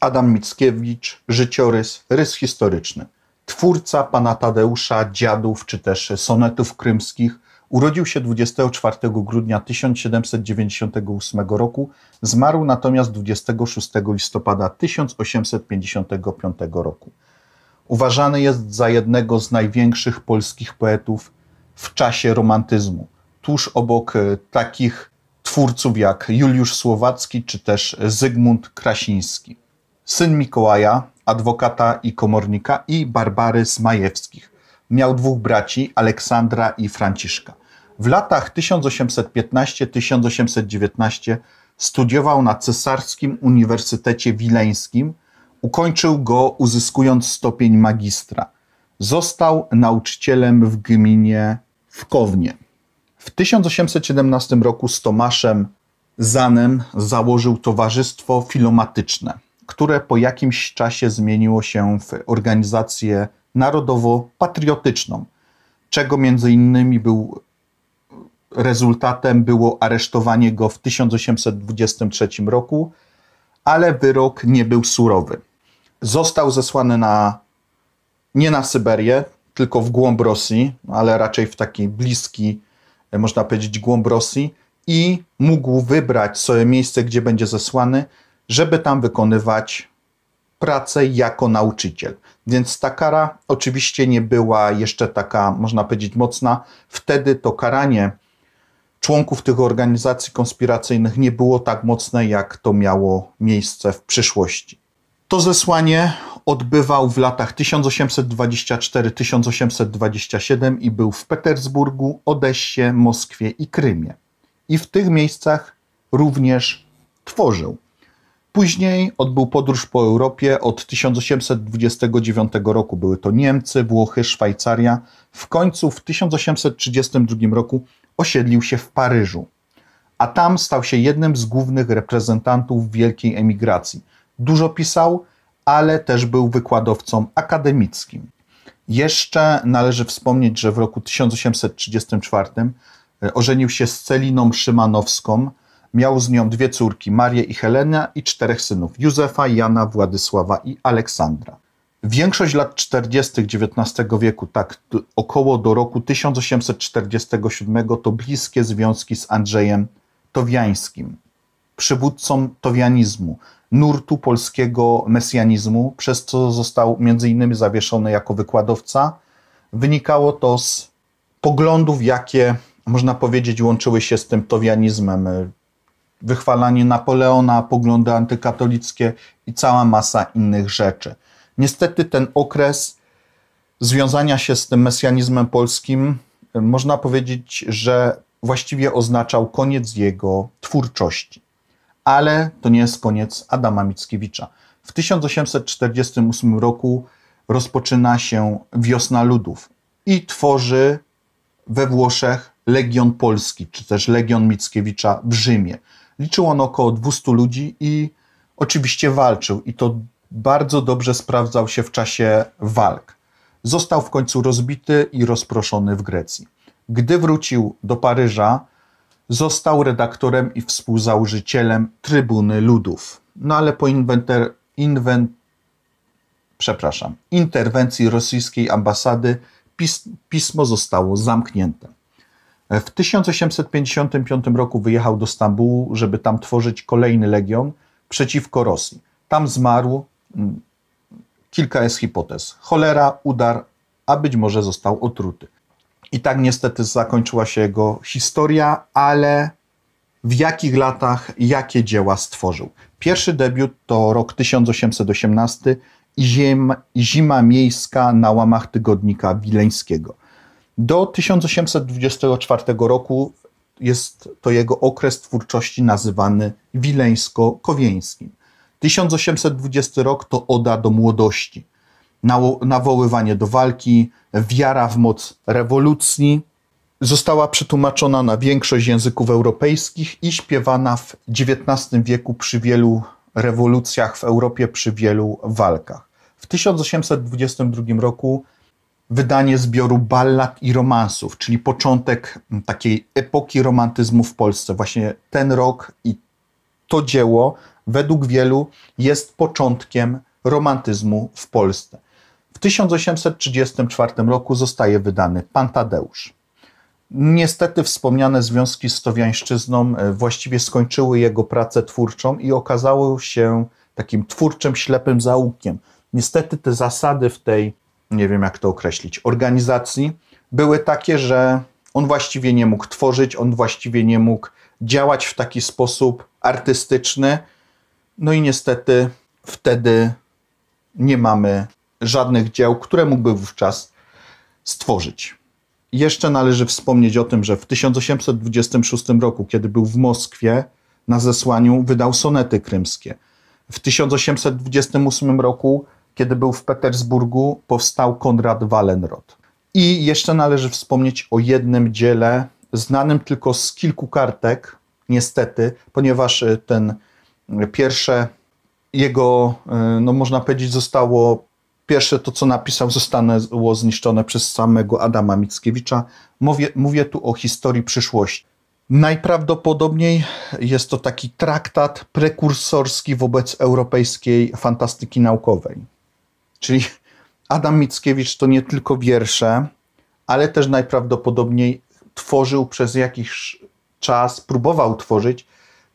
Adam Mickiewicz, życiorys, rys historyczny. Twórca pana Tadeusza, dziadów czy też sonetów krymskich, urodził się 24 grudnia 1798 roku, zmarł natomiast 26 listopada 1855 roku. Uważany jest za jednego z największych polskich poetów w czasie romantyzmu, tuż obok e, takich twórców jak Juliusz Słowacki czy też Zygmunt Krasiński syn Mikołaja, adwokata i komornika i Barbary Majewskich, Miał dwóch braci, Aleksandra i Franciszka. W latach 1815-1819 studiował na Cesarskim Uniwersytecie Wileńskim. Ukończył go uzyskując stopień magistra. Został nauczycielem w gminie Wkownie. W 1817 roku z Tomaszem Zanem założył Towarzystwo Filomatyczne które po jakimś czasie zmieniło się w organizację narodowo-patriotyczną, czego między innymi był rezultatem było aresztowanie go w 1823 roku, ale wyrok nie był surowy. Został zesłany na nie na Syberię, tylko w głąb Rosji, ale raczej w taki bliski, można powiedzieć, głąb Rosji i mógł wybrać swoje miejsce, gdzie będzie zesłany, żeby tam wykonywać pracę jako nauczyciel. Więc ta kara oczywiście nie była jeszcze taka, można powiedzieć, mocna. Wtedy to karanie członków tych organizacji konspiracyjnych nie było tak mocne, jak to miało miejsce w przyszłości. To zesłanie odbywał w latach 1824-1827 i był w Petersburgu, Odessie, Moskwie i Krymie. I w tych miejscach również tworzył. Później odbył podróż po Europie od 1829 roku. Były to Niemcy, Włochy, Szwajcaria. W końcu w 1832 roku osiedlił się w Paryżu, a tam stał się jednym z głównych reprezentantów wielkiej emigracji. Dużo pisał, ale też był wykładowcą akademickim. Jeszcze należy wspomnieć, że w roku 1834 e, ożenił się z Celiną Szymanowską, Miał z nią dwie córki, Marię i Helena i czterech synów, Józefa, Jana, Władysława i Aleksandra. Większość lat 40. XIX wieku, tak około do roku 1847, to bliskie związki z Andrzejem Towiańskim, przywódcą towianizmu, nurtu polskiego mesjanizmu, przez co został m.in. zawieszony jako wykładowca. Wynikało to z poglądów, jakie można powiedzieć łączyły się z tym towianizmem y, wychwalanie Napoleona, poglądy antykatolickie i cała masa innych rzeczy. Niestety ten okres związania się z tym mesjanizmem polskim, e, można powiedzieć, że właściwie oznaczał koniec jego twórczości. Ale to nie jest koniec Adama Mickiewicza. W 1848 roku rozpoczyna się Wiosna Ludów i tworzy we Włoszech Legion Polski, czy też Legion Mickiewicza w Rzymie. Liczył on około 200 ludzi i oczywiście walczył, i to bardzo dobrze sprawdzał się w czasie walk. Został w końcu rozbity i rozproszony w Grecji. Gdy wrócił do Paryża, został redaktorem i współzałożycielem Trybuny Ludów. No ale po inwenter, inwen, przepraszam, interwencji rosyjskiej ambasady pis, pismo zostało zamknięte. W 1855 roku wyjechał do Stambułu, żeby tam tworzyć kolejny legion przeciwko Rosji. Tam zmarł. Mm, kilka jest hipotez: cholera, udar, a być może został otruty. I tak niestety zakończyła się jego historia, ale w jakich latach, jakie dzieła stworzył? Pierwszy debiut to rok 1818 i Zima Miejska na łamach tygodnika Wileńskiego. Do 1824 roku jest to jego okres twórczości nazywany wileńsko-kowieńskim. 1820 rok to oda do młodości, nawoływanie do walki, wiara w moc rewolucji. Została przetłumaczona na większość języków europejskich i śpiewana w XIX wieku przy wielu rewolucjach w Europie, przy wielu walkach. W 1822 roku wydanie zbioru ballad i romansów, czyli początek mm, takiej epoki romantyzmu w Polsce. Właśnie ten rok i to dzieło według wielu jest początkiem romantyzmu w Polsce. W 1834 roku zostaje wydany Pantadeusz. Niestety wspomniane związki z Towiańszczyzną e, właściwie skończyły jego pracę twórczą i okazały się takim twórczym, ślepym zaułkiem. Niestety te zasady w tej nie wiem jak to określić, organizacji były takie, że on właściwie nie mógł tworzyć, on właściwie nie mógł działać w taki sposób artystyczny. No i niestety wtedy nie mamy żadnych dzieł, które mógłby wówczas stworzyć. Jeszcze należy wspomnieć o tym, że w 1826 roku, kiedy był w Moskwie na zesłaniu, wydał sonety krymskie. W 1828 roku kiedy był w Petersburgu, powstał Konrad Wallenrod. I jeszcze należy wspomnieć o jednym dziele, znanym tylko z kilku kartek, niestety, ponieważ y, ten y, pierwsze jego, y, no można powiedzieć, zostało pierwsze to, co napisał, zostało zniszczone przez samego Adama Mickiewicza. Mówię, mówię tu o historii przyszłości. Najprawdopodobniej jest to taki traktat prekursorski wobec europejskiej fantastyki naukowej. Czyli Adam Mickiewicz to nie tylko wiersze, ale też najprawdopodobniej tworzył przez jakiś czas, próbował tworzyć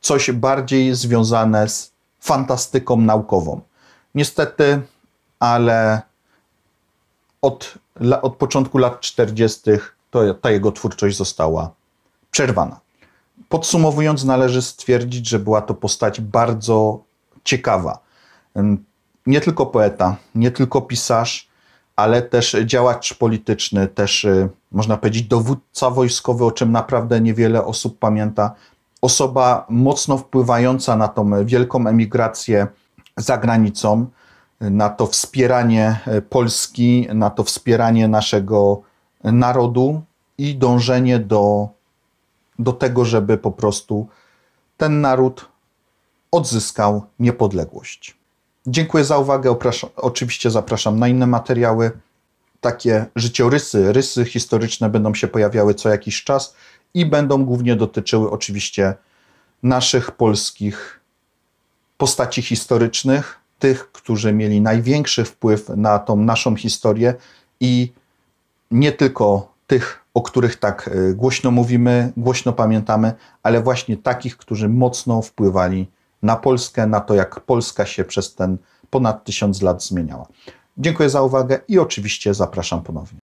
coś bardziej związane z fantastyką naukową. Niestety, ale od, od początku lat 40. To, ta jego twórczość została przerwana. Podsumowując, należy stwierdzić, że była to postać bardzo ciekawa nie tylko poeta, nie tylko pisarz, ale też działacz polityczny, też y, można powiedzieć dowódca wojskowy, o czym naprawdę niewiele osób pamięta. Osoba mocno wpływająca na tą wielką emigrację za granicą, na to wspieranie y, Polski, na to wspieranie naszego narodu i dążenie do, do tego, żeby po prostu ten naród odzyskał niepodległość. Dziękuję za uwagę. Opraszam, oczywiście zapraszam na inne materiały. Takie życiorysy, rysy historyczne będą się pojawiały co jakiś czas i będą głównie dotyczyły oczywiście naszych polskich postaci historycznych, tych, którzy mieli największy wpływ na tą naszą historię i nie tylko tych, o których tak e, głośno mówimy, głośno pamiętamy, ale właśnie takich, którzy mocno wpływali na Polskę, na to, jak Polska się przez ten ponad tysiąc lat zmieniała. Dziękuję za uwagę i oczywiście zapraszam ponownie.